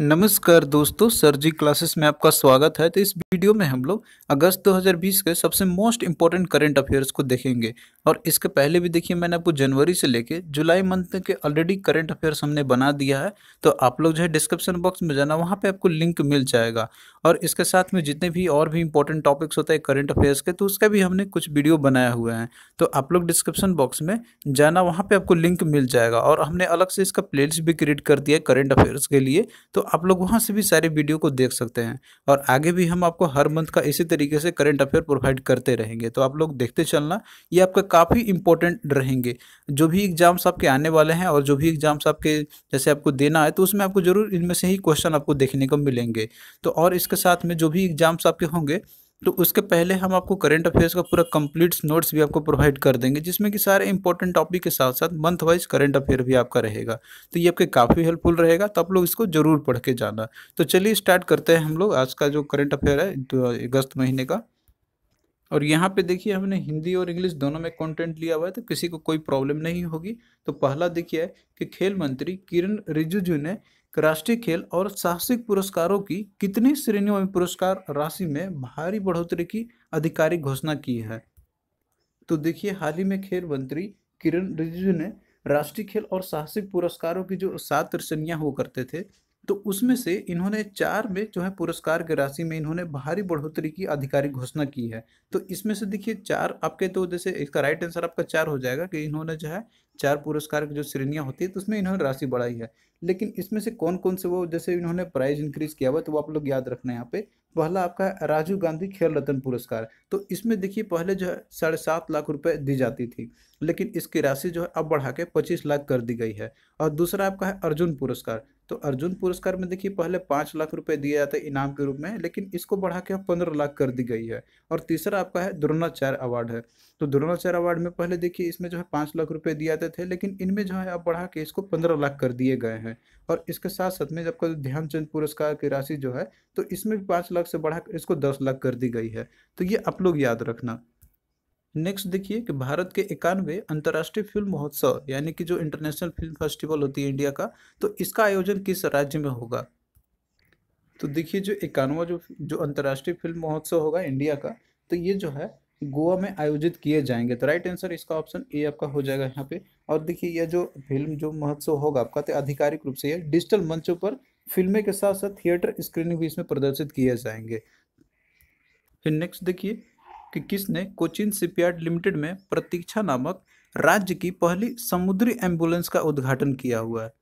नमस्कार दोस्तों सर जी क्लासेस में आपका स्वागत है तो इस वीडियो में हम लोग अगस्त 2020 के सबसे मोस्ट इंपॉर्टेंट करेंट अफेयर्स को देखेंगे और इसके पहले भी देखिए मैंने आपको जनवरी से लेके जुलाई मंथ के ऑलरेडी करेंट अफेयर्स हमने बना दिया है तो आप लोग जो है डिस्क्रिप्शन बॉक्स में जाना वहाँ पर आपको लिंक मिल जाएगा और इसके साथ में जितने भी और भी इंपॉर्टेंट टॉपिक्स होता है करेंट अफेयर्स के तो उसका भी हमने कुछ वीडियो बनाया हुआ है तो आप लोग डिस्क्रिप्शन बॉक्स में जाना वहाँ पर आपको लिंक मिल जाएगा और हमने अलग से इसका प्लेलिस्ट भी क्रिएट कर दिया है करेंट अफेयर्स के लिए तो आप लोग वहाँ से भी सारे वीडियो को देख सकते हैं और आगे भी हम आपको हर मंथ का इसी तरीके से करेंट अफेयर प्रोवाइड करते रहेंगे तो आप लोग देखते चलना ये आपका काफ़ी इंपॉर्टेंट रहेंगे जो भी एग्ज़ाम्स आपके आने वाले हैं और जो भी एग्ज़ाम्स आपके जैसे आपको देना है तो उसमें आपको ज़रूर इनमें से ही क्वेश्चन आपको देखने को मिलेंगे तो और इसके साथ में जो भी एग्ज़ाम्स आपके होंगे तो उसके पहले हम आपको करंट अफेयर्स का पूरा कंप्लीट नोट्स भी आपको प्रोवाइड कर देंगे जिसमें कि सारे इंपॉर्टेंट टॉपिक के साथ साथ मंथ वाइज करंट अफेयर भी आपका रहेगा तो ये आपके काफ़ी हेल्पफुल रहेगा तो आप लोग इसको जरूर पढ़ के जाना तो चलिए स्टार्ट करते हैं हम लोग आज का जो करंट अफेयर है अगस्त महीने का और यहाँ पे देखिए हमने हिंदी और इंग्लिश दोनों में कंटेंट लिया हुआ है तो किसी को कोई प्रॉब्लम नहीं होगी तो पहला देखिए कि खेल मंत्री किरण रिजिजू ने राष्ट्रीय खेल और साहसिक पुरस्कारों की कितनी श्रेणियों में पुरस्कार राशि में भारी बढ़ोतरी की आधिकारिक घोषणा की है तो देखिए हाल ही में खेल मंत्री किरण रिजिजू ने राष्ट्रीय खेल और साहसिक पुरस्कारों की जो सात श्रेणियाँ हुआ करते थे तो उसमें से इन्होंने चार में जो है पुरस्कार की राशि में इन्होंने भारी बढ़ोतरी की आधिकारिक घोषणा की है तो इसमें से देखिए चार आपके तो जैसे इसका राइट आंसर आपका चार हो जाएगा कि इन्होंने जो है चार पुरस्कार की जो श्रेणियाँ होती है तो उसमें इन्होंने राशि बढ़ाई है लेकिन इसमें से कौन कौन से वो जैसे इन्होंने प्राइज इंक्रीज किया हुआ तो वो आप लोग याद रखना है यहाँ पे पहला आपका राजीव गांधी खेल रत्न पुरस्कार तो इसमें देखिए पहले जो है साढ़े सात लाख रुपए दी जाती थी लेकिन इसकी राशि जो है अब बढ़ा के पच्चीस लाख कर दी गई है और दूसरा आपका है अर्जुन पुरस्कार तो अर्जुन पुरस्कार में देखिए पहले पाँच लाख रुपए दिया जाते हैं इनाम के रूप में लेकिन इसको बढ़ा के पंद्रह लाख कर दी गई है और तीसरा आपका है द्रोणाचार्य अवार्ड है तो द्रोणाचार्य अवार्ड में पहले देखिए इसमें जो है पाँच लाख रुपए दिए जाते थे लेकिन इनमें जो है आप बढ़ा के इसको पंद्रह लाख कर दिए गए हैं और इसके साथ साथ में आपका ध्यानचंद पुरस्कार की राशि जो है तो इसमें भी पाँच लाख से बढ़ा इसको दस लाख कर दी गई है तो ये आप लोग याद रखना नेक्स्ट देखिए कि भारत के इक्यानवे अंतर्राष्ट्रीय फिल्म महोत्सव यानी कि जो इंटरनेशनल फिल्म फेस्टिवल होती है इंडिया का तो इसका आयोजन किस राज्य में होगा तो देखिए जो इक्यानवा जो जो अंतर्राष्ट्रीय फिल्म महोत्सव होगा इंडिया का तो ये जो है गोवा में आयोजित किए जाएंगे तो राइट आंसर इसका ऑप्शन ए आपका हो जाएगा यहाँ पे और देखिए यह जो फिल्म जो महोत्सव होगा आपका तो आधिकारिक रूप से यह डिजिटल मंचों पर फिल्में के साथ साथ थिएटर स्क्रीनिंग भी इसमें प्रदर्शित किए जाएंगे फिर नेक्स्ट देखिए कि किसने कोचिन शिपयार्ड लिमिटेड में प्रतीक्षा नामक राज्य की पहली समुद्री एम्बुलेंस का उद्घाटन किया हुआ है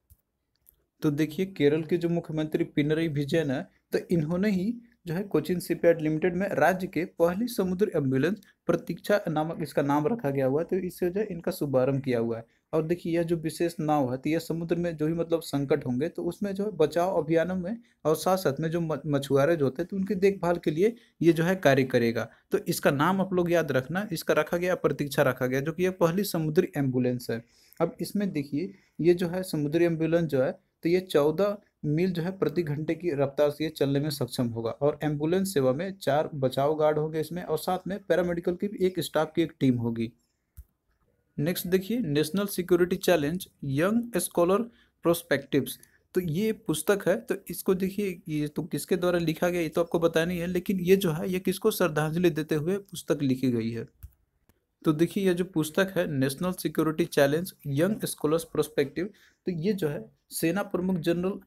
तो देखिए केरल के जो मुख्यमंत्री पिनरई विजयन है तो इन्होंने ही जो है कोचिन शिपयार्ड लिमिटेड में राज्य के पहली समुद्री एम्बुलेंस प्रतीक्षा नामक इसका नाम रखा गया हुआ है तो इससे जो है इनका शुभारंभ किया हुआ है और देखिए यह जो विशेष नाव है तो यह समुद्र में जो भी मतलब संकट होंगे तो उसमें जो है बचाव अभियानों में और साथ साथ में जो मछुआरे जो होते हैं तो उनकी देखभाल के लिए ये जो है कार्य करेगा तो इसका नाम आप लोग याद रखना इसका रखा गया प्रतीक्षा रखा गया जो कि यह पहली समुद्री एम्बुलेंस है अब इसमें देखिए ये जो है समुद्री एम्बुलेंस जो है तो ये चौदह मील जो है प्रति घंटे की रफ्तार से ये चलने में सक्षम होगा और एम्बुलेंस सेवा में चार बचाव गार्ड होंगे इसमें और साथ में पैरामेडिकल की भी एक स्टाफ की एक टीम होगी नेक्स्ट देखिए national security challenge young scholar prospectives तो ये पुस्तक है तो इसको देखिए ये तो किसके द्वारा लिखा गया ये तो आपको बताया नहीं है लेकिन ये जो है ये किसको श्रद्धांजलि देते हुए पुस्तक लिखी गई है तो देखिए ये जो पुस्तक है national security challenge young scholars prospective तो ये जो है सेना प्रमुख जनरल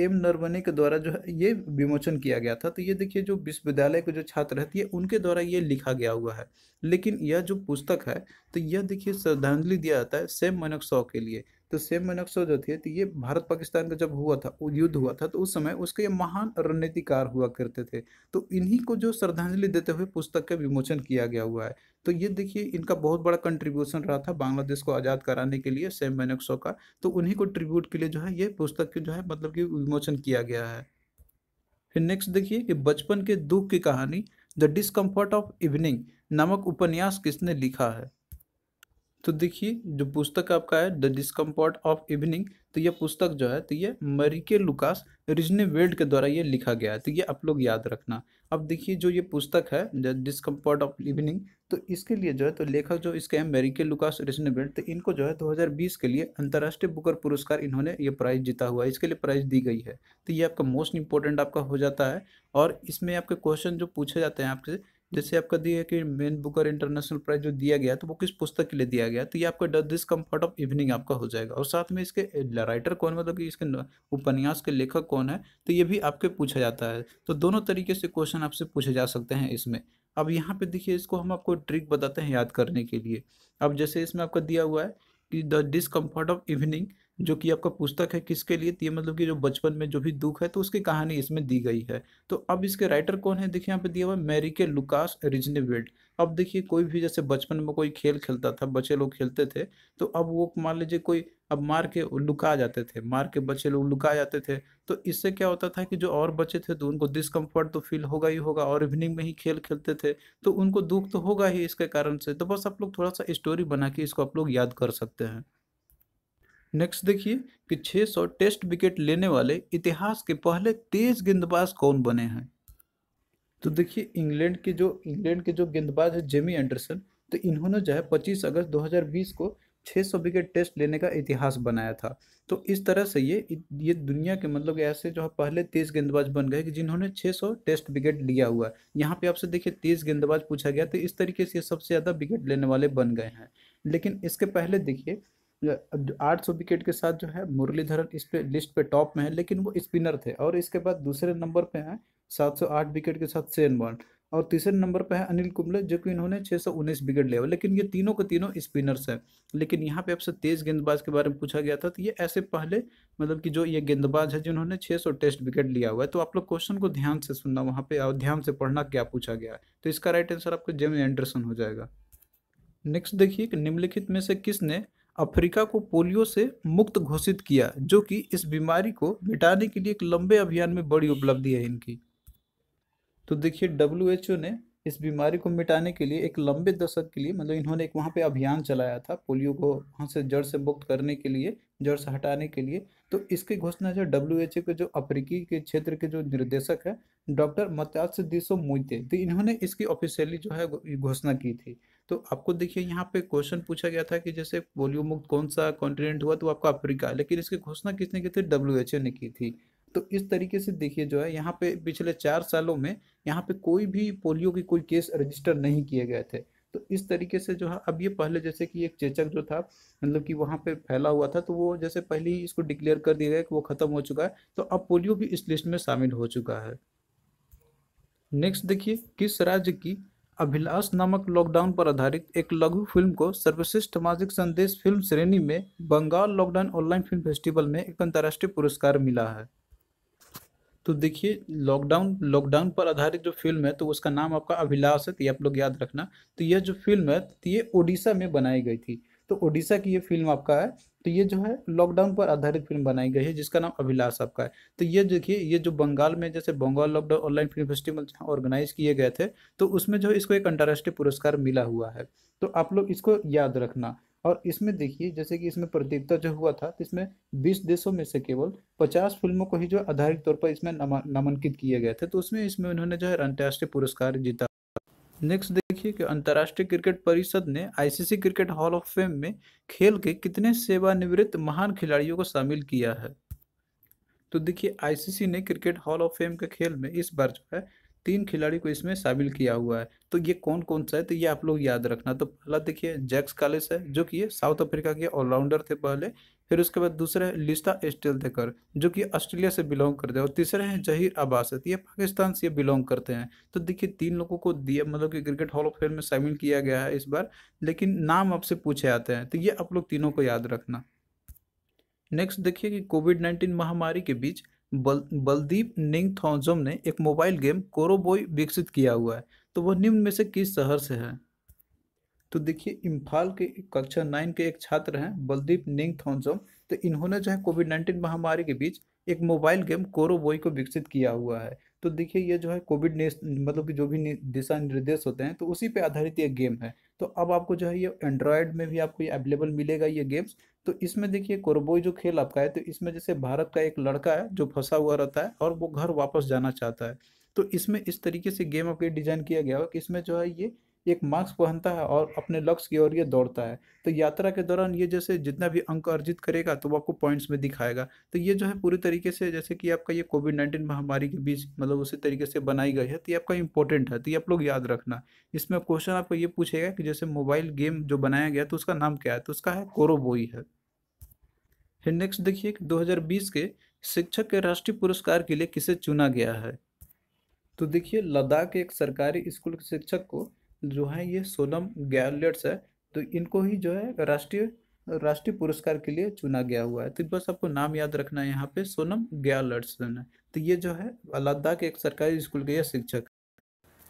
एम नरवने के द्वारा जो है ये विमोचन किया गया था तो ये देखिए जो विश्वविद्यालय के जो छात्र रहती है उनके द्वारा ये लिखा गया हुआ है लेकिन यह जो पुस्तक है तो यह देखिए श्रद्धांजलि दिया जाता है सेम सौ के लिए तो सेम मनकसद जो थे तो ये भारत पाकिस्तान का जब हुआ था युद्ध हुआ था तो उस समय उसके ये महान रणनीतिकार हुआ करते थे तो इन्हीं को जो श्रद्धांजलि देते हुए पुस्तक का विमोचन किया गया हुआ है तो ये देखिए इनका बहुत बड़ा कंट्रीब्यूशन रहा था बांग्लादेश को आज़ाद कराने के लिए सेम मैनक्सो का तो उन्हीं को ट्रिब्यूट के लिए जो है ये पुस्तक के जो है मतलब कि विमोचन किया गया है फिर नेक्स्ट देखिए कि बचपन के दुख की कहानी द डिसकम्फर्ट ऑफ इवनिंग नामक उपन्यास किसने लिखा है तो देखिए जो पुस्तक आपका है द डिस्कम्फर्ट ऑफ इवनिंग तो ये पुस्तक जो है तो ये मरीके लुकास रिजने वेल्ड के द्वारा ये लिखा गया है तो ये आप लोग याद रखना अब देखिए जो ये पुस्तक है द डिस्कम्फर्ट ऑफ इवनिंग तो इसके लिए जो है तो लेखक जो इसके हैं मेरिके लुकास रिजने वेल्ड तो इनको जो है दो के लिए अंतर्राष्ट्रीय बुकर पुरस्कार इन्होंने ये प्राइज़ जीता हुआ है इसके लिए प्राइज़ दी गई है तो ये आपका मोस्ट इंपॉर्टेंट आपका हो जाता है और इसमें आपके क्वेश्चन जो पूछे जाते हैं आपसे जैसे आपका दिया कि मेन बुकर इंटरनेशनल प्राइज जो दिया गया तो वो किस पुस्तक के लिए दिया गया तो ये आपका discomfort this comfort of evening आपका हो जाएगा और साथ में इसके राइटर कौन मतलब कि इसके उपन्यास के लेखक कौन है तो ये भी आपके पूछा जाता है तो दोनों तरीके से क्वेश्चन आपसे पूछे जा सकते हैं इसमें अब यहाँ पे देखिए इसको हम आपको ट्रिक बताते हैं याद करने के लिए अब जैसे इसमें आपका दिया हुआ है कि द डिसकम्फर्ट ऑफ इवनिंग जो कि आपका पुस्तक है किसके लिए तो ये मतलब कि जो बचपन में जो भी दुख है तो उसकी कहानी इसमें दी गई है तो अब इसके राइटर कौन है देखिए यहाँ पे दिया हुआ है मैरी के लुकास रिजनेवेल्ड अब देखिए कोई भी जैसे बचपन में कोई खेल खेलता था बच्चे लोग खेलते थे तो अब वो मान लीजिए कोई अब मार के लुका जाते थे मार के बच्चे लोग लुका जाते थे तो इससे क्या होता था कि जो और बच्चे थे तो उनको डिसकम्फर्ट तो फील होगा ही होगा और इवनिंग में ही खेल खेलते थे तो उनको दुख तो होगा ही इसके कारण से तो बस आप लोग थोड़ा सा स्टोरी बना के इसको आप लोग याद कर सकते हैं नेक्स्ट देखिए कि 600 टेस्ट विकेट लेने वाले इतिहास के पहले तेज गेंदबाज कौन बने हैं तो देखिए इंग्लैंड के जो इंग्लैंड के जो गेंदबाज है जेमी एंडरसन तो इन्होंने जो है 25 अगस्त 2020 को 600 विकेट टेस्ट लेने का इतिहास बनाया था तो इस तरह से ये ये दुनिया के मतलब ऐसे जो है पहले तेज गेंदबाज बन गए कि जिन्होंने 600 टेस्ट विकेट लिया हुआ है यहाँ पे आपसे देखिए तेज गेंदबाज पूछा गया तो इस तरीके से ये सबसे ज़्यादा विकेट लेने वाले बन गए हैं लेकिन इसके पहले देखिए आठ सौ विकेट के साथ जो है मुरलीधरन इस पे लिस्ट पे टॉप में है लेकिन वो स्पिनर थे और इसके बाद दूसरे नंबर पे हैं सात सौ आठ विकेट के साथ सेन बॉन्ड और तीसरे नंबर पर है अनिल कुंबले जो कि इन्होंने छः सौ उन्नीस विकेट लिया लेकिन ये तीनों के तीनों स्पिनर्स हैं लेकिन यहाँ पे आपसे तेज़ गेंदबाज के बारे में पूछा गया था तो ये ऐसे पहले मतलब कि जो ये गेंदबाज है जिन्होंने छः सौ टेस्ट विकेट लिया हुआ है तो आप लोग क्वेश्चन को ध्यान से सुनना वहाँ पे और ध्यान से पढ़ना क्या पूछा गया है तो इसका राइट आंसर आपको जेम एंडरसन हो जाएगा नेक्स्ट देखिए कि निम्नलिखित में से किसने अफ्रीका को पोलियो से मुक्त घोषित किया जो कि इस बीमारी को मिटाने के लिए एक लंबे अभियान में बड़ी उपलब्धि है इनकी तो देखिए डब्ल्यू एच ओ ने इस बीमारी को मिटाने के लिए एक लंबे दशक के लिए मतलब इन्होंने एक वहाँ पे अभियान चलाया था पोलियो को वहाँ से जड़ से मुक्त करने के लिए जड़ से हटाने के लिए तो इसकी घोषणा जो डब्ल्यू एच ओ के जो अफ्रीकी के क्षेत्र के जो निर्देशक है डॉक्टर मत्यास दिसो मोइते तो इन्होंने इसकी ऑफिशियली जो है घोषणा की थी तो आपको देखिए यहाँ पे क्वेश्चन पूछा गया था कि जैसे पोलियो मुक्त कौन सा कॉन्टिनेंट हुआ तो आपका अफ्रीका लेकिन इसकी घोषणा किसने की थी डब्ल्यू ने की थी तो इस तरीके से देखिए जो है यहाँ पे पिछले चार सालों में यहाँ पे कोई भी पोलियो के कोई केस रजिस्टर नहीं किए गए थे तो इस तरीके से जो है अब ये पहले जैसे कि एक चेचक जो था मतलब कि वहाँ पे फैला हुआ था तो वो जैसे पहले ही इसको डिक्लेयर कर दिया गया कि वो ख़त्म हो चुका है तो अब पोलियो भी इस लिस्ट में शामिल हो चुका है नेक्स्ट देखिए किस राज्य की अभिलाष नामक लॉकडाउन पर आधारित एक लघु फिल्म को सर्वश्रेष्ठ सामाजिक संदेश फिल्म श्रेणी में Bengal lockdown online film festival में एक अंतर्राष्ट्रीय पुरस्कार मिला है तो देखिए लॉकडाउन लॉकडाउन पर आधारित जो फिल्म है तो उसका नाम आपका अभिलाष है तो ये आप लोग याद रखना तो यह जो फिल्म है तो ये ओडिशा में बनाई गई थी तो ओडिशा की ये फिल्म आपका है तो ये जो है लॉकडाउन पर आधारित फिल्म बनाई गई है जिसका नाम अभिलाष आपका है तो ये देखिए ये जो बंगाल में जैसे Bengal lockdown online film festival organize किए गए थे तो उसमें जो इसको एक अंतर्राष्ट्रीय पुरस्कार मिला हुआ है तो आप लोग इसको याद रखना और इसमें देखिए जैसे कि इसमें प्रतियोगिता जो हुआ था तो इसमें 20 देशों में से केवल 50 फिल्मों को ही जो आधारित तौर पर इसमें नामांकित किए गए थे तो उसमें इसमें उन्होंने जो है अंतर्राष्ट्रीय पुरस्कार जीता नेक्स्ट देखिए कि अंतर्राष्ट्रीय क्रिकेट परिषद ने ICC cricket hall of fame में खेल के कितने सेवानिवृत्त महान खिलाड़ियों को शामिल किया है तो देखिए आईसीसी ने क्रिकेट हॉल ऑफ फेम के खेल में इस बार जो है तीन खिलाड़ी को इसमें शामिल किया हुआ है तो ये कौन कौन सा है तो ये आप लोग याद रखना तो पहला देखिए जैक्स कालेस है जो कि ये साउथ अफ्रीका के ऑलराउंडर थे पहले फिर उसके बाद दूसरा है लिस्ता एस्टेलथेकर जो कि ऑस्ट्रेलिया से बिलोंग करते हैं और तीसरे हैं जहीर अब्बासत तो ये पाकिस्तान से बिलोंग करते हैं तो देखिए तीन लोगों को दिया मतलब कि क्रिकेट हॉल ऑफ फेम में शामिल किया गया है इस बार लेकिन नाम आपसे पूछे आते हैं तो ये आप लोग तीनों को याद रखना नेक्स्ट देखिए कि कोविड नाइन्टीन महामारी के बीच बल बलदीप निंग थॉन्जोम ने एक मोबाइल गेम कोरोबोई विकसित किया हुआ है तो वह निम्न में से किस शहर से है तो देखिए इम्फाल के कक्षा नाइन के एक छात्र हैं बलदीप निंग थॉन्जोम तो इन्होंने जो है कोविड नाइन्टीन महामारी के बीच एक मोबाइल गेम कोरोबोई को विकसित किया हुआ है तो देखिए ये जो है कोविड ने मतलब कि जो भी दिशा निर्देश होते हैं तो उसी पे आधारित ये गेम है तो अब आपको जो है ये एंड्रॉयड में भी आपको ये अवेलेबल मिलेगा ये गेम्स तो इसमें देखिए कोरबोई जो खेल आपका है तो इसमें जैसे भारत का एक लड़का है जो फंसा हुआ रहता है और वो घर वापस जाना चाहता है तो इसमें इस तरीके से गेम आपके डिज़ाइन किया गया है कि इसमें जो है ये एक मास्क पहनता है और अपने लक्ष्य की ओर ये दौड़ता है तो यात्रा के दौरान ये जैसे जितना भी अंक अर्जित करेगा तो वो आपको पॉइंट्स में दिखाएगा तो ये जो है पूरी तरीके से जैसे कि आपका ये कोविड नाइन्टीन महामारी के बीच मतलब उसी तरीके से बनाई गई है तो ये आपका इंपॉर्टेंट है तो ये आप लोग याद रखना इसमें क्वेश्चन आपको ये पूछेगा कि जैसे मोबाइल गेम जो बनाया गया तो उसका नाम क्या है तो उसका है कोरोबोई है फिर नेक्स्ट देखिए दो के शिक्षक के राष्ट्रीय पुरस्कार के लिए किसे चुना गया है तो देखिए लद्दाख के एक सरकारी स्कूल के शिक्षक को जो है ये सोनम गैलेट्स है तो इनको ही जो है राष्ट्रीय राष्ट्रीय पुरस्कार के लिए चुना गया हुआ है तो बस आपको नाम याद रखना है यहाँ पे सोनम गयालर्सन है तो ये जो है लद्दाख एक सरकारी स्कूल के शिक्षक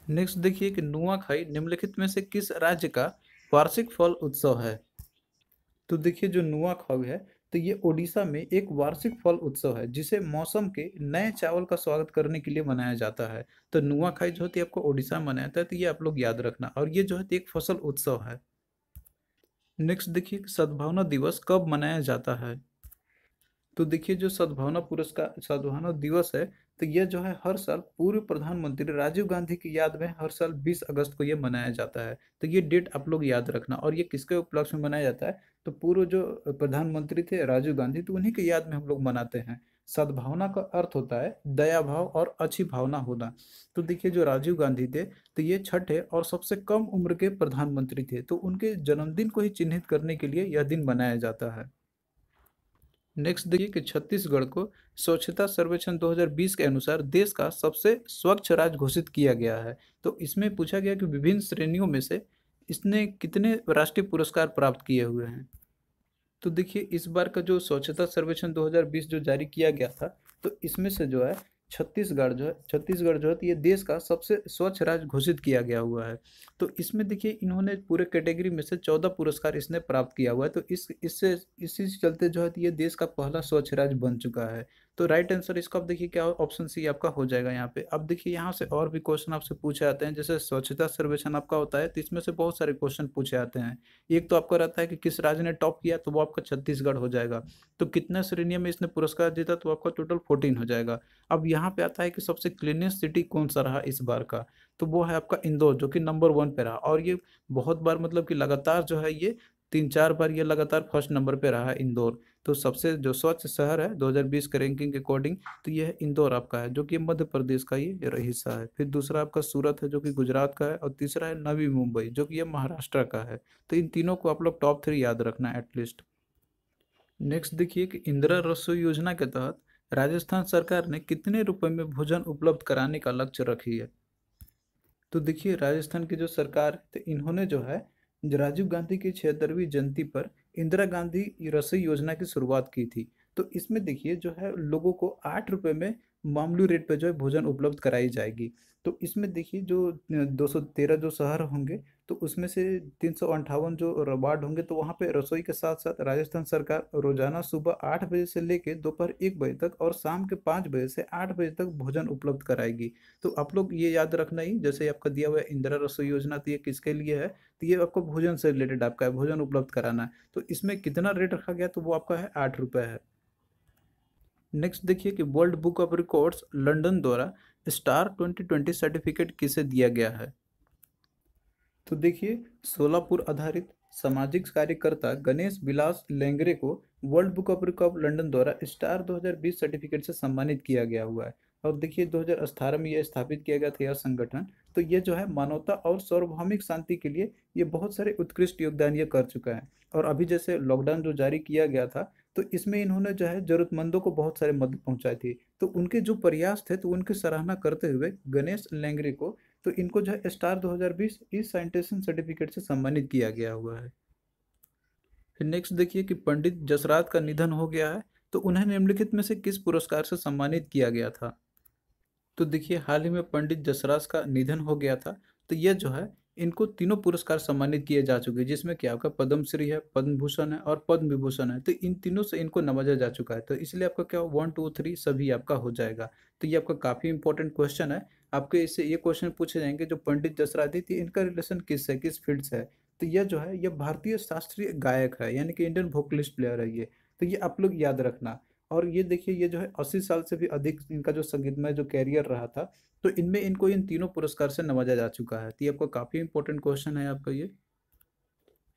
नेक्स्ट देखिए कि नुआखाई निम्नलिखित में से किस राज्य का वार्षिक फल उत्सव है तो देखिए जो नुआखाई है तो ये ओडिशा में एक वार्षिक फल उत्सव है जिसे मौसम के नए चावल का स्वागत करने के लिए मनाया जाता है तो नुआखाई जो होती है आपको ओडिशा में मनाया जाता है तो ये आप लोग याद रखना और ये जो है तो एक फसल उत्सव है नेक्स्ट देखिए सद्भावना दिवस कब मनाया जाता है तो देखिए जो सद्भावना पुरस्कार सद्भावना दिवस है तो यह जो है हर साल पूर्व प्रधानमंत्री राजीव गांधी की याद में हर साल 20 अगस्त को यह मनाया जाता है तो ये डेट आप लोग याद रखना और ये किसके उपलक्ष्य में मनाया जाता है तो पूर्व जो प्रधानमंत्री थे राजीव गांधी तो उन्हीं की याद में हम लोग मनाते हैं सद्भावना का अर्थ होता है दया भाव और अच्छी भावना होना तो देखिए जो राजीव गांधी थे तो ये छठे और सबसे कम उम्र के प्रधानमंत्री थे तो उनके जन्मदिन को ही चिन्हित करने के लिए यह दिन मनाया जाता है नेक्स्ट देखिए कि छत्तीसगढ़ को स्वच्छता सर्वेक्षण 2020 के अनुसार देश का सबसे स्वच्छ राज्य घोषित किया गया है तो इसमें पूछा गया कि विभिन्न श्रेणियों में से इसने कितने राष्ट्रीय पुरस्कार प्राप्त किए हुए हैं तो देखिए इस बार का जो स्वच्छता सर्वेक्षण 2020 जो जारी किया गया था तो इसमें से जो है छत्तीसगढ़ जो है छत्तीसगढ़ जो है तो ये देश का सबसे स्वच्छ राज्य घोषित किया गया हुआ है तो इसमें देखिए इन्होंने पूरे कैटेगरी में से चौदह पुरस्कार इसने प्राप्त किया हुआ है तो इस इससे इसी चलते जो है तो ये देश का पहला स्वच्छ राज्य बन चुका है तो राइट आंसर इसका आप देखिए क्या ऑप्शन सी आपका हो जाएगा यहाँ पे अब देखिए यहाँ से और भी क्वेश्चन आपसे पूछे आते हैं जैसे स्वच्छता सर्वेक्षण आपका होता है तो इसमें से बहुत सारे क्वेश्चन पूछे आते हैं एक तो आपका रहता है कि किस राज्य ने टॉप किया तो वो आपका छत्तीसगढ़ हो जाएगा तो कितने श्रेणियों में इसने पुरस्कार जीता तो आपका टोटल फोर्टीन हो जाएगा अब यहाँ पे आता है कि सबसे क्लीनेस्ट सिटी कौन सा रहा इस बार का तो वो है आपका इंदौर जो कि नंबर वन पे रहा और ये बहुत बार मतलब कि लगातार जो है ये तीन चार बार ये लगातार फर्स्ट नंबर पे रहा है इंदौर तो सबसे जो स्वच्छ शहर है 2020 के रैंकिंग के अकॉर्डिंग तो ये इंदौर आपका है जो कि मध्य प्रदेश का ये हिस्सा है फिर दूसरा आपका सूरत है जो कि गुजरात का है और तीसरा है नवी मुंबई जो कि ये महाराष्ट्र का है तो इन तीनों को आप लोग टॉप थ्री याद रखना एटलीस्ट नेक्स्ट देखिए कि इंदिरा रसोई योजना के तहत राजस्थान सरकार ने कितने रुपए में भोजन उपलब्ध कराने का लक्ष्य रखी है तो देखिए राजस्थान की जो सरकार तो इन्होंने जो है राजीव गांधी की छिहत्तरवीं जयंती पर इंदिरा गांधी रसोई योजना की शुरुआत की थी तो इसमें देखिए जो है लोगों को आठ रुपये में मामूली रेट पर जो है भोजन उपलब्ध कराई जाएगी तो इसमें देखिए जो 213 जो शहर होंगे तो उसमें से तीन जो वार्ड होंगे तो वहाँ पे रसोई के साथ साथ राजस्थान सरकार रोजाना सुबह आठ बजे से लेकर दोपहर एक बजे तक और शाम के पाँच बजे से आठ बजे तक भोजन उपलब्ध कराएगी तो आप लोग ये याद रखना ही जैसे आपका दिया हुआ है इंदिरा रसोई योजना तो ये किसके लिए है तो ये आपको भोजन से रिलेटेड आपका है भोजन उपलब्ध कराना है तो इसमें कितना रेट रखा गया तो वो आपका है आठ रुपये है नेक्स्ट देखिए कि world book of records London द्वारा स्टार 2020 सर्टिफिकेट किसे दिया गया है तो देखिए सोलापुर आधारित सामाजिक कार्यकर्ता गणेश विलास लेंगरे को world book of record London द्वारा स्टार 2020 सर्टिफिकेट से सम्मानित किया गया हुआ है और देखिए दो में यह स्थापित किया गया था यह संगठन तो ये जो है मानवता और सार्वभौमिक शांति के लिए ये बहुत सारे उत्कृष्ट योगदान ये कर चुका है और अभी जैसे लॉकडाउन जो जारी किया गया था तो इसमें इन्होंने जो है ज़रूरतमंदों को बहुत सारे मदद पहुंचाई थी तो उनके जो प्रयास थे तो उनकी सराहना करते हुए गणेश लेंगरी को तो इनको जो है स्टार 2020 इस साइंटेशन सर्टिफिकेट से सम्मानित किया गया हुआ है फिर नेक्स्ट देखिए कि पंडित जसरात का निधन हो गया है तो उन्हें निम्नलिखित में से किस पुरस्कार से सम्मानित किया गया था तो देखिए हाल ही में पंडित जसराज का निधन हो गया था तो यह जो है इनको तीनों पुरस्कार सम्मानित किए जा चुके हैं जिसमें क्या आपका पद्मश्री है पद्म भूषण है और पद्म विभूषण है तो इन तीनों से इनको नवाजा जा चुका है तो इसलिए आपका क्या वन टू थ्री सभी आपका हो जाएगा तो ये आपका काफ़ी इंपॉर्टेंट क्वेश्चन है आपके इससे ये क्वेश्चन पूछे जाएंगे जो पंडित थी इनका रिलेशन किस है किस फील्ड से है तो यह जो है यह भारतीय शास्त्रीय गायक है यानी कि इंडियन वोकलिस्ट प्लेयर है ये तो ये आप लोग याद रखना और ये देखिए ये जो है अस्सी साल से भी अधिक इनका जो संगीत में जो कैरियर रहा था तो इनमें इनको इन तीनों पुरस्कार से नवाजा जा चुका है तो ये आपका काफ़ी इंपॉर्टेंट क्वेश्चन है आपका ये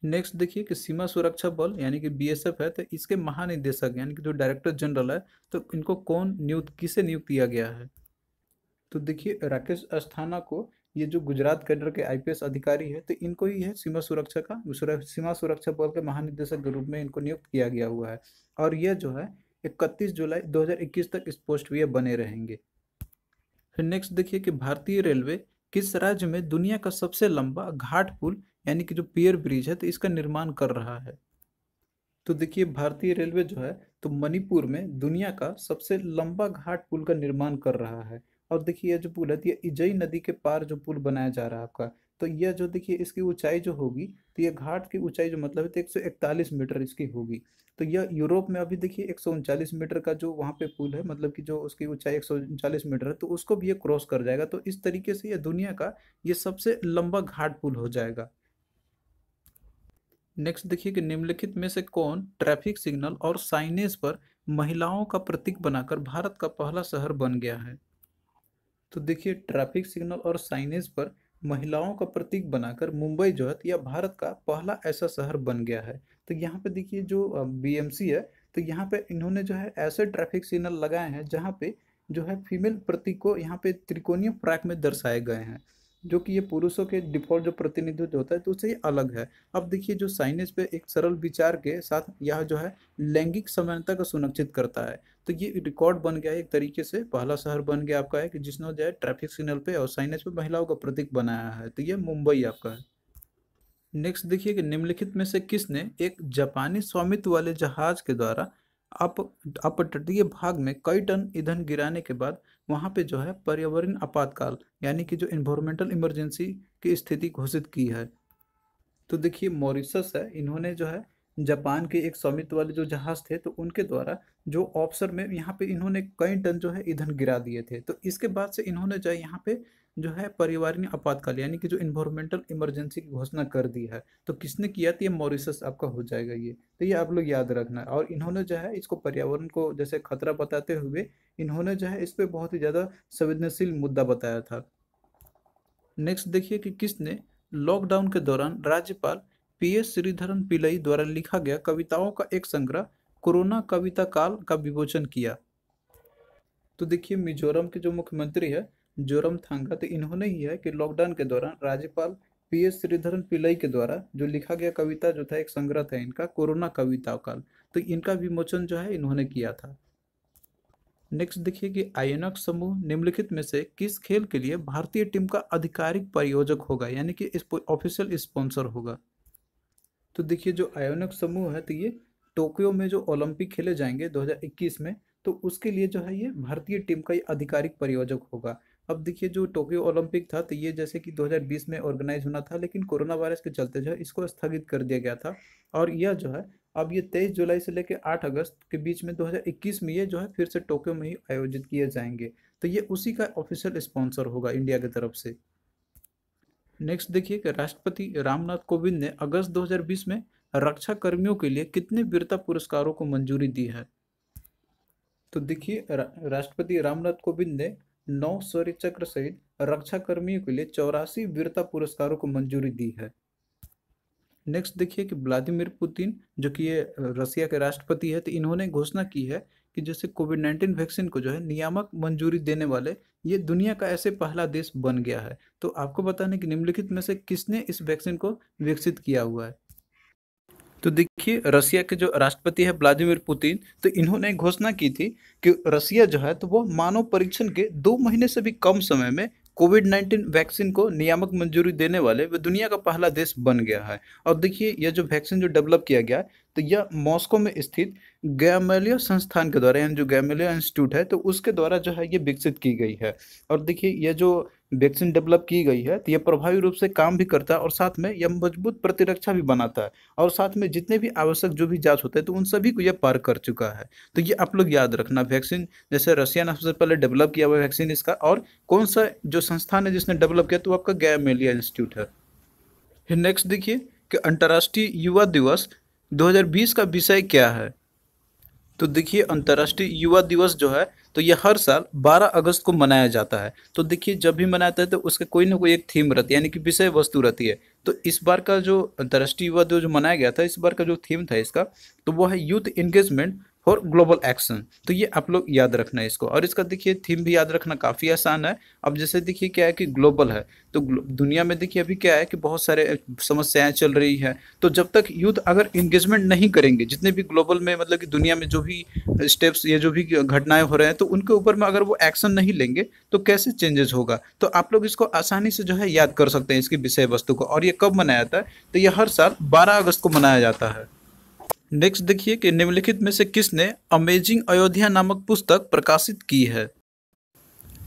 नेक्स्ट देखिए कि सीमा सुरक्षा बल यानी कि बीएसएफ है तो इसके महानिदेशक यानी कि जो डायरेक्टर जनरल है तो इनको कौन नियुक्त किसे नियुक्त किया गया है तो देखिए राकेश अस्थाना को ये जो गुजरात कैडर के आईपीएस अधिकारी है तो इनको ही है सीमा सुरक्षा का सीमा सुरक्षा बल के महानिदेशक के रूप में इनको नियुक्त किया गया हुआ है और यह जो है इकतीस जुलाई दो तक इस पोस्ट पर बने रहेंगे फिर नेक्स्ट देखिए कि भारतीय रेलवे किस राज्य में दुनिया का सबसे लंबा घाट पुल यानी कि जो पियर ब्रिज है तो इसका निर्माण कर रहा है तो देखिए भारतीय रेलवे जो है तो मणिपुर में दुनिया का सबसे लंबा घाट पुल का निर्माण कर रहा है और देखिए जो पुल है तो ये इजई नदी के पार जो पुल बनाया जा रहा है आपका तो यह जो देखिए इसकी ऊंचाई जो होगी तो यह घाट की ऊंचाई जो मतलब है तो एक मीटर इसकी होगी तो यह यूरोप में अभी देखिए एक मीटर का जो वहाँ पे पुल है मतलब कि जो उसकी ऊंचाई एक मीटर है तो उसको भी ये क्रॉस कर जाएगा तो इस तरीके से यह दुनिया का ये सबसे लंबा घाट पुल हो जाएगा नेक्स्ट देखिए कि निम्नलिखित में से कौन ट्रैफिक सिग्नल और साइनेज पर महिलाओं का प्रतीक बनाकर भारत का पहला शहर बन गया है तो देखिए ट्रैफिक सिग्नल और साइनेज पर महिलाओं का प्रतीक बनाकर मुंबई जो है तो यह भारत का पहला ऐसा शहर बन गया है तो यहाँ पे देखिए जो बीएमसी है तो यहाँ पे इन्होंने जो है ऐसे ट्रैफिक सिग्नल लगाए हैं जहाँ पे जो है फीमेल प्रतीक को यहाँ पे त्रिकोणीय फ्रैक में दर्शाए गए हैं जो कि ये पुरुषों के डिफॉल्ट जो प्रतिनिधित्व होता है तो उससे ये अलग है अब देखिए जो साइनेज पे एक सरल विचार के साथ यह जो है लैंगिक समानता को सुनिश्चित करता है तो ये रिकॉर्ड बन गया है एक तरीके से पहला शहर बन गया आपका है कि जिसने जो है ट्रैफिक सिग्नल पे और साइनेज पे महिलाओं का प्रतीक बनाया है तो ये मुंबई आपका है नेक्स्ट देखिए कि निम्नलिखित में से किसने एक जापानी स्वामित्व वाले जहाज के द्वारा अप अपतटीय भाग में कई टन ईंधन गिराने के बाद वहाँ पे जो है पर्यावरण आपातकाल यानी कि जो इन्वायरमेंटल इमरजेंसी की स्थिति घोषित की है तो देखिए मॉरिसस है इन्होंने जो है जापान के एक स्वामित्व वाले जो जहाज थे तो उनके द्वारा जो ऑफसर में यहाँ पे इन्होंने कई टन जो है ईंधन गिरा दिए थे तो इसके बाद से इन्होंने जो यहाँ पे जो है परिवार आपातकाल यानी कि जो इन्वायरमेंटल इमरजेंसी की घोषणा कर दी है तो किसने किया था ये मॉरिसस आपका हो जाएगा ये तो ये आप लोग याद रखना और इन्होंने जो है इसको पर्यावरण को जैसे खतरा बताते हुए इन्होंने जो है इस पर बहुत ही ज़्यादा संवेदनशील मुद्दा बताया था नेक्स्ट देखिए कि किसने लॉकडाउन के दौरान राज्यपाल पी एस श्रीधरन पिलई द्वारा लिखा गया कविताओं का एक संग्रह कोरोना कविता काल का विमोचन किया तो देखिए मिजोरम के जो मुख्यमंत्री है जोरम थांगा तो इन्होंने ही है कि लॉकडाउन के दौरान राज्यपाल पी एस श्रीधरन पिलई के द्वारा जो लिखा गया कविता जो था एक संग्रह था इनका कोरोना कविता काल तो इनका विमोचन जो है इन्होंने किया था नेक्स्ट देखिए कि आयनक समूह निम्नलिखित में से किस खेल के लिए भारतीय टीम का आधिकारिक परियोजक होगा यानी कि ऑफिशियल स्पॉन्सर होगा तो देखिए जो आयोनिक समूह है तो ये टोक्यो में जो ओलंपिक खेले जाएंगे 2021 में तो उसके लिए जो है ये भारतीय टीम का ये आधिकारिक परियोजक होगा अब देखिए जो टोक्यो ओलंपिक था तो ये जैसे कि 2020 में ऑर्गेनाइज होना था लेकिन कोरोना वायरस के चलते जो है इसको स्थगित कर दिया गया था और यह जो है अब ये तेईस जुलाई से लेकर आठ अगस्त के बीच में दो में ये जो है फिर से टोक्यो में ही आयोजित किए जाएंगे तो ये उसी का ऑफिशियल स्पॉन्सर होगा इंडिया की तरफ से नेक्स्ट देखिए राष्ट्रपति रामनाथ कोविंद ने अगस्त 2020 में रक्षा कर्मियों के लिए कितने वीरता पुरस्कारों को मंजूरी दी है तो देखिए राष्ट्रपति रामनाथ कोविंद ने नौ शौर्य चक्र सहित रक्षा कर्मियों के लिए चौरासी वीरता पुरस्कारों को मंजूरी दी है नेक्स्ट देखिए कि व्लादिमिर पुतिन जो कि ये रसिया के राष्ट्रपति है तो इन्होंने घोषणा की है कि जैसे कोविड नाइन्टीन वैक्सीन को जो है नियामक मंजूरी देने वाले ये दुनिया का ऐसे पहला देश बन गया है तो आपको बताने कि निम्नलिखित में से किसने इस वैक्सीन को विकसित किया हुआ है तो देखिए रसिया के जो राष्ट्रपति है व्लादिमीर पुतिन तो इन्होंने घोषणा की थी कि रसिया जो है तो वो मानव परीक्षण के दो महीने से भी कम समय में कोविड नाइन्टीन वैक्सीन को नियामक मंजूरी देने वाले वे दुनिया का पहला देश बन गया है और देखिए यह जो वैक्सीन जो डेवलप किया गया है तो यह मॉस्को में स्थित गैमेलियो संस्थान के द्वारा यानी जो गैमेलियो इंस्टीट्यूट है तो उसके द्वारा जो है ये विकसित की गई है और देखिए यह जो वैक्सीन डेवलप की गई है तो यह प्रभावी रूप से काम भी करता है और साथ में यह मजबूत प्रतिरक्षा भी बनाता है और साथ में जितने भी आवश्यक जो भी जांच होते हैं तो उन सभी को यह पार कर चुका है तो ये आप लोग याद रखना वैक्सीन जैसे रशिया ने सबसे पहले डेवलप किया हुआ वैक्सीन इसका और कौन सा जो संस्थान है जिसने डेवलप किया तो आपका गैमेलिया इंस्टीट्यूट है नेक्स्ट देखिए कि अंतर्राष्ट्रीय युवा दिवस 2020 का विषय क्या है तो देखिए अंतर्राष्ट्रीय युवा दिवस जो है तो यह हर साल 12 अगस्त को मनाया जाता है तो देखिए जब भी जाता है तो उसका कोई ना कोई एक थीम रहती है यानी कि विषय वस्तु रहती है तो इस बार का जो अंतर्राष्ट्रीय युवा दिवस जो मनाया गया था इस बार का जो थीम था इसका तो वो है youth engagement for global action तो ये आप लोग याद रखना है इसको और इसका देखिए थीम भी याद रखना काफ़ी आसान है अब जैसे देखिए क्या है कि ग्लोबल है तो दुनिया में देखिए अभी क्या है कि बहुत सारे समस्याएं चल रही हैं तो जब तक यूथ अगर इंगेजमेंट नहीं करेंगे जितने भी ग्लोबल में मतलब कि दुनिया में जो भी स्टेप्स या जो भी घटनाएं हो रहे हैं तो उनके ऊपर में अगर वो एक्शन नहीं लेंगे तो कैसे चेंजेस होगा तो आप लोग इसको आसानी से जो है याद कर सकते हैं इसकी विषय वस्तु को और ये कब मनाया जाता है तो ये हर साल बारह अगस्त को मनाया जाता है नेक्स्ट देखिए कि निम्नलिखित में से किसने अमेजिंग अयोध्या नामक पुस्तक प्रकाशित की है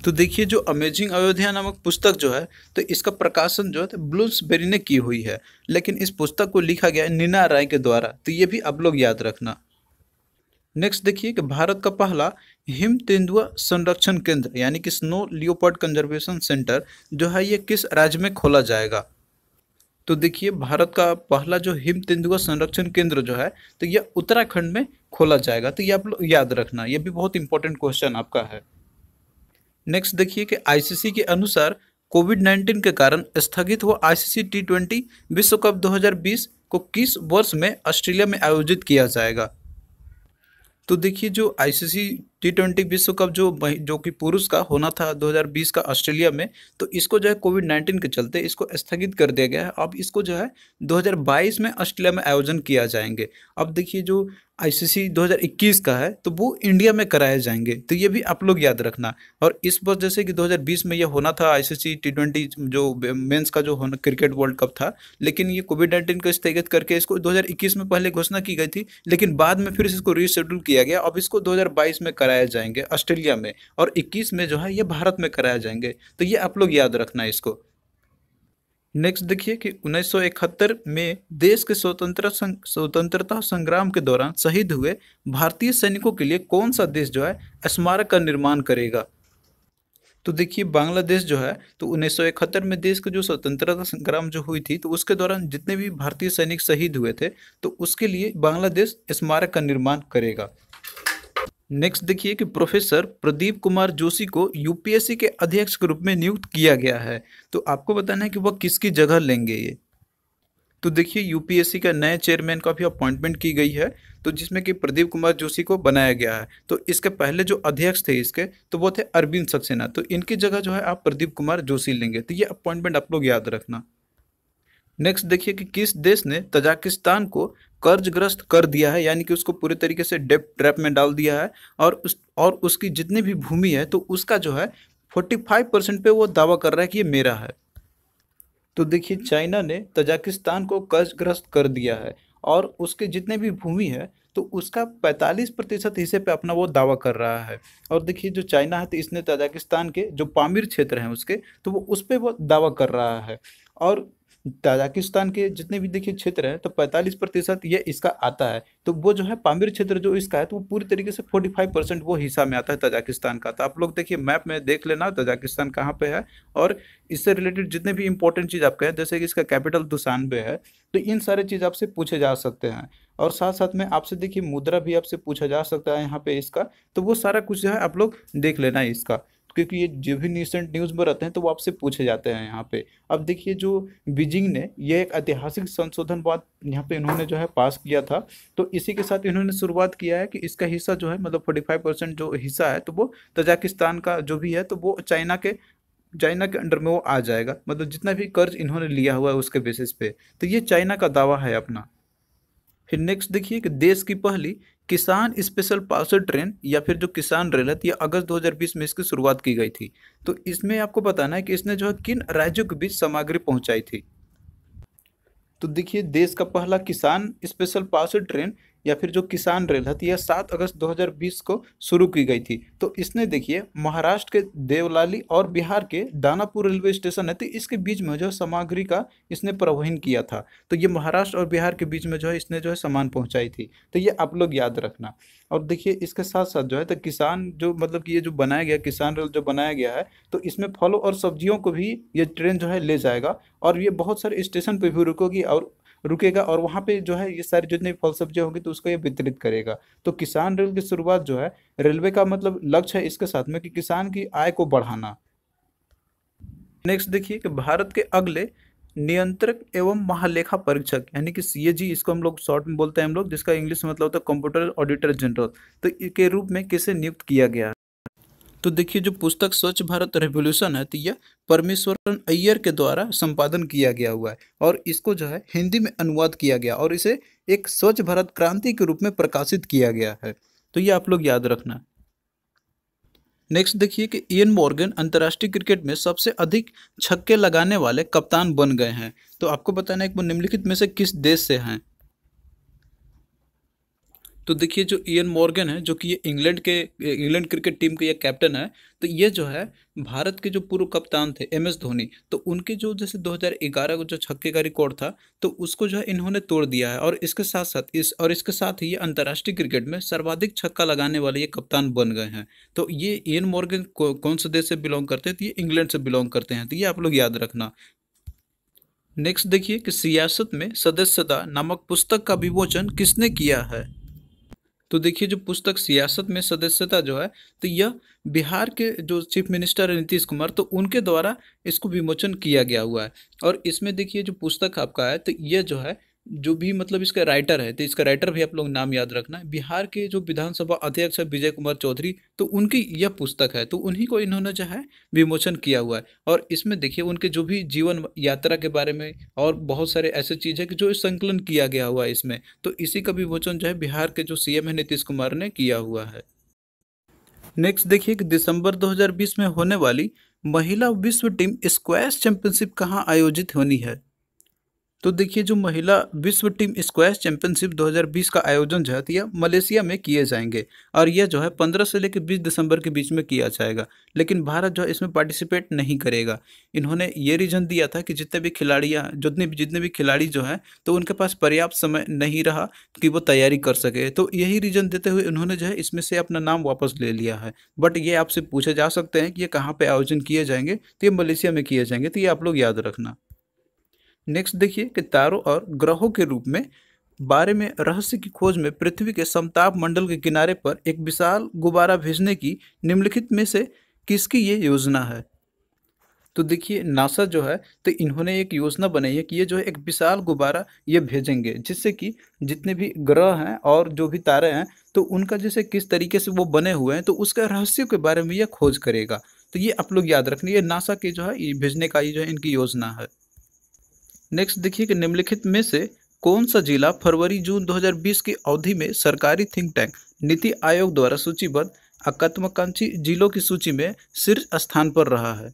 तो देखिए जो अमेजिंग अयोध्या नामक पुस्तक जो है तो इसका प्रकाशन जो है ब्लूसबेरी तो ने की हुई है लेकिन इस पुस्तक को लिखा गया है नीना राय के द्वारा तो ये भी आप लोग याद रखना नेक्स्ट देखिए कि भारत का पहला हिम तेंदुआ संरक्षण केंद्र यानी कि स्नो लियोपर्ड कंजर्वेशन सेंटर जो है ये किस राज्य में खोला जाएगा तो देखिए भारत का पहला जो हिम तेंदुआ संरक्षण केंद्र जो है तो यह उत्तराखंड में खोला जाएगा तो ये आप लोग याद रखना यह भी बहुत इंपॉर्टेंट क्वेश्चन आपका है नेक्स्ट देखिए कि आईसीसी के अनुसार कोविड 19 के कारण स्थगित हुआ आईसीसी टी ट्वेंटी विश्व कप 2020 को किस वर्ष में ऑस्ट्रेलिया में आयोजित किया जाएगा तो देखिए जो आईसीसी टी ट्वेंटी विश्व कप जो जो कि पुरुष का होना था 2020 का ऑस्ट्रेलिया में तो इसको जो है कोविड नाइन्टीन के चलते इसको स्थगित कर दिया गया है अब इसको जो है 2022 में ऑस्ट्रेलिया में आयोजन किया जाएंगे अब देखिए जो आईसीसी 2021 का है तो वो इंडिया में कराए जाएंगे तो ये भी आप लोग याद रखना और इस बस जैसे कि 2020 में ये होना था आईसीसी टी ट्वेंटी जो मेंस का जो होना क्रिकेट वर्ल्ड कप था लेकिन ये कोविड नाइन्टीन को स्थगित करके इसको 2021 में पहले घोषणा की गई थी लेकिन बाद में फिर इसको रीशेड्यूल किया गया अब इसको दो में कराया कराए जाएंगे ऑस्ट्रेलिया में और 21 में जो है ये भारत में कराए जाएंगे तो ये आप लोग याद रखना इसको नेक्स्ट देखिए कि 1971 में देश के स्वतंत्र संग, स्वतंत्रता संग्राम के दौरान शहीद हुए भारतीय सैनिकों के लिए कौन सा देश जो है स्मारक का निर्माण करेगा तो देखिए बांग्लादेश जो है तो उन्नीस में देश के जो स्वतंत्रता संग्राम जो हुई थी तो उसके दौरान जितने भी भारतीय सैनिक शहीद हुए थे तो उसके लिए बांग्लादेश स्मारक का निर्माण करेगा नेक्स्ट देखिए कि प्रोफेसर प्रदीप कुमार जोशी को यूपीएससी के अध्यक्ष के रूप में नियुक्त किया गया है तो आपको बताना है कि वह किसकी जगह लेंगे ये तो देखिए यूपीएससी का नए चेयरमैन का भी अपॉइंटमेंट की गई है तो जिसमें कि प्रदीप कुमार जोशी को बनाया गया है तो इसके पहले जो अध्यक्ष थे इसके तो वो थे अरविंद सक्सेना तो इनकी जगह जो है आप प्रदीप कुमार जोशी लेंगे तो ये अपॉइंटमेंट आप लोग याद रखना नेक्स्ट देखिए कि किस देश ने तजाकिस्तान को कर्जग्रस्त कर दिया है यानी कि उसको पूरे तरीके से डेप ट्रैप में डाल दिया है और उस और उसकी जितनी भी भूमि है तो उसका जो है फोर्टी फाइव परसेंट पर वो दावा कर रहा है कि ये मेरा है तो देखिए चाइना ने तजाकिस्तान को कर्जग्रस्त कर दिया है और उसके जितने भी भूमि है तो उसका 45 प्रतिशत हिस्से पे अपना वो दावा कर रहा है और देखिए जो चाइना है तो इसने तजाकिस्तान के जो पामिर क्षेत्र हैं उसके तो वो उस पर वो दावा कर रहा है और ताजाकिस्तान के जितने भी देखिए क्षेत्र हैं तो 45 प्रतिशत ये इसका आता है तो वो जो है पामिर क्षेत्र जो इसका है तो वो पूरी तरीके से 45 परसेंट वो हिस्सा में आता है ताजाकिस्तान का तो आप लोग देखिए मैप में देख लेना ताजाकिस्तान कहाँ पे है और इससे रिलेटेड जितने भी इंपॉर्टेंट चीज़ आपके हैं जैसे कि इसका कैपिटल दुशानबे है तो इन सारे चीज़ आपसे पूछे जा सकते हैं और साथ साथ में आपसे देखिए मुद्रा भी आपसे पूछा जा सकता है यहाँ पे इसका तो वो सारा कुछ जो है आप लोग देख लेना इसका क्योंकि ये जो भी रिसेंट न्यूज़ में रहते हैं तो वो आपसे पूछे जाते हैं यहाँ पे अब देखिए जो बीजिंग ने यह एक ऐतिहासिक संशोधन बाद यहाँ पे इन्होंने जो है पास किया था तो इसी के साथ इन्होंने शुरुआत किया है कि इसका हिस्सा जो है मतलब फोर्टी फाइव परसेंट जो हिस्सा है तो वो तजाकिस्तान का जो भी है तो वो चाइना के चाइना के अंडर में वो आ जाएगा मतलब जितना भी कर्ज इन्होंने लिया हुआ है उसके बेसिस पे तो ये चाइना का दावा है अपना फिर नेक्स्ट देखिए कि देश की पहली किसान स्पेशल पार्सल ट्रेन या फिर जो किसान रेल है यह अगस्त 2020 में इसकी शुरुआत की गई थी तो इसमें आपको बताना है कि इसने जो है किन राज्यों के बीच सामग्री पहुंचाई थी तो देखिए देश का पहला किसान स्पेशल पार्सल ट्रेन या फिर जो किसान रेल थी तो यह सात अगस्त 2020 को शुरू की गई थी तो इसने देखिए महाराष्ट्र के देवलाली और बिहार के दानापुर रेलवे स्टेशन है तो इसके बीच में जो सामग्री का इसने प्रवहन किया था तो ये महाराष्ट्र और बिहार के बीच में जो है इसने जो है सामान पहुँचाई थी तो ये आप लोग याद रखना और देखिए इसके साथ साथ जो है तो किसान जो मतलब कि ये जो बनाया गया किसान रेल जो बनाया गया है तो इसमें फलों और सब्जियों को भी ये ट्रेन जो है ले जाएगा और ये बहुत सारे स्टेशन पर भी रुकोगी और रुकेगा और वहाँ पे जो है ये सारी जितने भी फल सब्जियाँ होंगी तो उसको ये वितरित करेगा तो किसान रेल की शुरुआत जो है रेलवे का मतलब लक्ष्य है इसके साथ में कि किसान की आय को बढ़ाना नेक्स्ट देखिए कि भारत के अगले नियंत्रक एवं महालेखा परीक्षक यानी कि सी इसको हम लोग शॉर्ट में बोलते हैं हम लोग जिसका इंग्लिश में मतलब होता है कंप्यूटर ऑडिटर जनरल तो के रूप में किसे नियुक्त किया गया है तो देखिए जो पुस्तक स्वच्छ भारत रेवोल्यूशन है तो यह परमेश्वरन अय्यर के द्वारा संपादन किया गया हुआ है और इसको जो है हिंदी में अनुवाद किया गया और इसे एक स्वच्छ भारत क्रांति के रूप में प्रकाशित किया गया है तो ये आप लोग याद रखना नेक्स्ट देखिए कि इयन मॉर्गन अंतर्राष्ट्रीय क्रिकेट में सबसे अधिक छक्के लगाने वाले कप्तान बन गए हैं तो आपको बताना है कि वो निम्नलिखित में से किस देश से हैं तो देखिए जो इयन मॉर्गन है जो कि ये इंग्लैंड के इंग्लैंड क्रिकेट टीम के ये कैप्टन है तो ये जो है भारत के जो पूर्व कप्तान थे एम एस धोनी तो उनके जो जैसे 2011 को जो छक्के का रिकॉर्ड था तो उसको जो है इन्होंने तोड़ दिया है और इसके साथ साथ इस और इसके साथ ही ये अंतर्राष्ट्रीय क्रिकेट में सर्वाधिक छक्का लगाने वाले ये कप्तान बन गए हैं तो ये एन मॉर्गन कौन से देश से बिलोंग करते हैं तो ये इंग्लैंड से बिलोंग करते हैं तो ये आप लोग याद रखना नेक्स्ट देखिए कि सियासत में सदस्यता नामक पुस्तक का विमोचन किसने किया है तो देखिए जो पुस्तक सियासत में सदस्यता जो है तो यह बिहार के जो चीफ मिनिस्टर है नीतीश कुमार तो उनके द्वारा इसको विमोचन किया गया हुआ है और इसमें देखिए जो पुस्तक आपका है तो यह जो है जो भी मतलब इसका राइटर है तो इसका राइटर भी आप लोग नाम याद रखना है बिहार के जो विधानसभा अध्यक्ष है विजय कुमार चौधरी तो उनकी यह पुस्तक है तो उन्हीं को इन्होंने जो है विमोचन किया हुआ है और इसमें देखिए उनके जो भी जीवन यात्रा के बारे में और बहुत सारे ऐसे चीज़ है कि जो संकलन किया गया हुआ है इसमें तो इसी का विमोचन जो है बिहार के जो सी है नीतीश कुमार ने किया हुआ है नेक्स्ट देखिए कि दिसंबर 2020 में होने वाली महिला विश्व टीम स्क्वैश चैंपियनशिप कहाँ आयोजित होनी है तो देखिए जो महिला विश्व टीम स्क्वैश चैंपियनशिप 2020 का आयोजन जो है यह मलेशिया में किए जाएंगे और यह जो है 15 से लेकर 20 दिसंबर के बीच में किया जाएगा लेकिन भारत जो है इसमें पार्टिसिपेट नहीं करेगा इन्होंने ये रीज़न दिया था कि जितने भी खिलाड़ियाँ जितने भी जितने भी खिलाड़ी जो हैं तो उनके पास पर्याप्त समय नहीं रहा कि वो तैयारी कर सके तो यही रीज़न देते हुए उन्होंने जो है इसमें से अपना नाम वापस ले लिया है बट ये आपसे पूछे जा सकते हैं कि ये कहाँ पर आयोजन किए जाएंगे तो ये मलेशिया में किए जाएंगे तो ये आप लोग याद रखना नेक्स्ट देखिए कि तारों और ग्रहों के रूप में बारे में रहस्य की खोज में पृथ्वी के समताप मंडल के किनारे पर एक विशाल गुब्बारा भेजने की निम्नलिखित में से किसकी ये योजना है तो देखिए नासा जो है तो इन्होंने एक योजना बनाई है कि ये जो है एक विशाल गुब्बारा ये भेजेंगे जिससे कि जितने भी ग्रह हैं और जो भी तारे हैं तो उनका जैसे किस तरीके से वो बने हुए हैं तो उसका रहस्य के बारे में यह खोज करेगा तो ये आप लोग याद रखने ये नासा के जो है भेजने का ये जो है इनकी योजना है नेक्स्ट देखिए कि निम्नलिखित में से कौन सा जिला फरवरी जून 2020 की अवधि में सरकारी थिंक टैंक नीति आयोग द्वारा सूचीबद्ध आकात्मकांक्षी जिलों की सूची में शीर्ष स्थान पर रहा है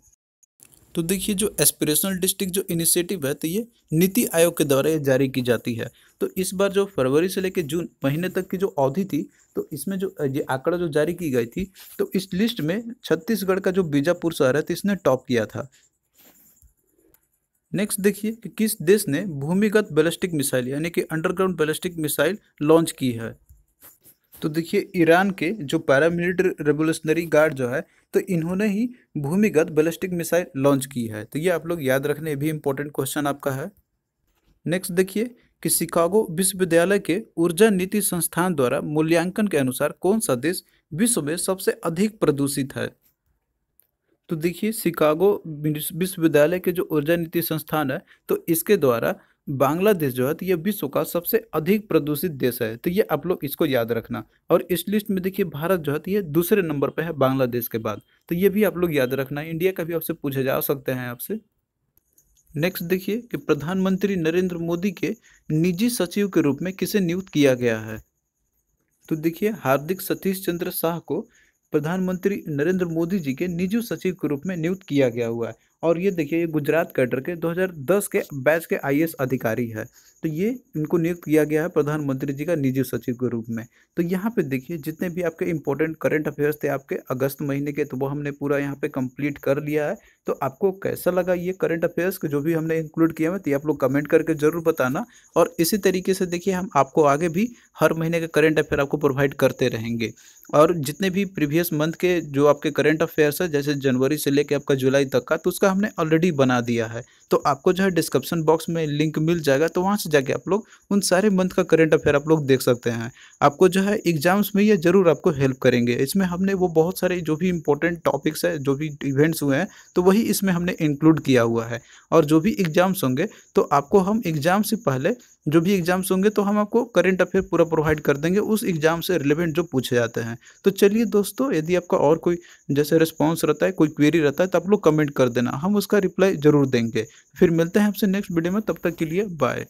तो देखिए जो एस्पिरेशनल डिस्ट्रिक्ट जो इनिशिएटिव है तो ये नीति आयोग के द्वारा जारी की जाती है तो इस बार जो फरवरी से लेकर जून महीने तक की जो अवधि थी तो इसमें जो ये आंकड़ा जो जारी की गई थी तो इस लिस्ट में छत्तीसगढ़ का जो बीजापुर शहर है तो इसने टॉप किया था नेक्स्ट देखिए कि किस देश ने भूमिगत बैलिस्टिक मिसाइल यानी कि अंडरग्राउंड बैलिस्टिक मिसाइल लॉन्च की है तो देखिए ईरान के जो पैरामिलिट्री रेवोल्यूशनरी गार्ड जो है तो इन्होंने ही भूमिगत बैलिस्टिक मिसाइल लॉन्च की है तो ये आप लोग याद रखने भी इम्पोर्टेंट क्वेश्चन आपका है नेक्स्ट देखिए कि शिकागो विश्वविद्यालय के ऊर्जा नीति संस्थान द्वारा मूल्यांकन के अनुसार कौन सा देश विश्व में सबसे अधिक प्रदूषित है तो देखिए शिकागो विश्वविद्यालय के जो ऊर्जा नीति संस्थान है तो इसके द्वारा बांग्लादेश जो है तो यह विश्व का सबसे अधिक प्रदूषित देश है तो ये आप लोग इसको याद रखना और इस लिस्ट में देखिए भारत जो है तो ये दूसरे नंबर पर है बांग्लादेश के बाद तो ये भी आप लोग याद रखना इंडिया का भी आपसे पूछे जा सकते हैं आपसे नेक्स्ट देखिए कि प्रधानमंत्री नरेंद्र मोदी के निजी सचिव के रूप में किसे नियुक्त किया गया है तो देखिए हार्दिक सतीश चंद्र शाह को प्रधानमंत्री नरेंद्र मोदी जी के निजी सचिव के रूप में नियुक्त किया गया हुआ है और ये देखिए ये गुजरात कैडर के 2010 के बैच के आई अधिकारी है तो ये इनको नियुक्त किया गया है प्रधानमंत्री जी का निजी सचिव के रूप में तो यहाँ पे देखिए जितने भी आपके इंपॉर्टेंट करंट अफेयर्स थे आपके अगस्त महीने के तो वो हमने पूरा यहाँ पे कंप्लीट कर लिया है तो आपको कैसा लगा ये करंट अफेयर्स जो भी हमने इंक्लूड किया है तो आप लोग कमेंट करके ज़रूर बताना और इसी तरीके से देखिए हम आपको आगे भी हर महीने के करंट अफेयर आपको प्रोवाइड करते रहेंगे और जितने भी प्रीवियस मंथ के जो आपके करंट अफेयर्स है जैसे जनवरी से लेके आपका जुलाई तक का तो उसका का हमने ऑलरेडी बना दिया है तो आपको जो है डिस्क्रिप्शन बॉक्स में लिंक मिल जाएगा तो वहाँ से जाके आप लोग उन सारे मंथ का करेंट अफेयर आप लोग देख सकते हैं आपको जो है एग्जाम्स में ये ज़रूर आपको हेल्प करेंगे इसमें हमने वो बहुत सारे जो भी इंपॉर्टेंट टॉपिक्स है जो भी इवेंट्स हुए हैं तो वही इसमें हमने इंक्लूड किया हुआ है और जो भी एग्ज़ाम्स होंगे तो आपको हम एग्ज़ाम से पहले जो भी एग्जाम्स होंगे तो हम आपको करेंट अफेयर पूरा प्रोवाइड कर देंगे उस एग्जाम से रिलेवेंट जो पूछे जाते हैं तो चलिए दोस्तों यदि आपका और कोई जैसे रिस्पॉन्स रहता है कोई क्वेरी रहता है तो आप लोग कमेंट कर देना हम उसका रिप्लाई ज़रूर देंगे फिर मिलते हैं आपसे नेक्स्ट वीडियो में तब तक के लिए बाय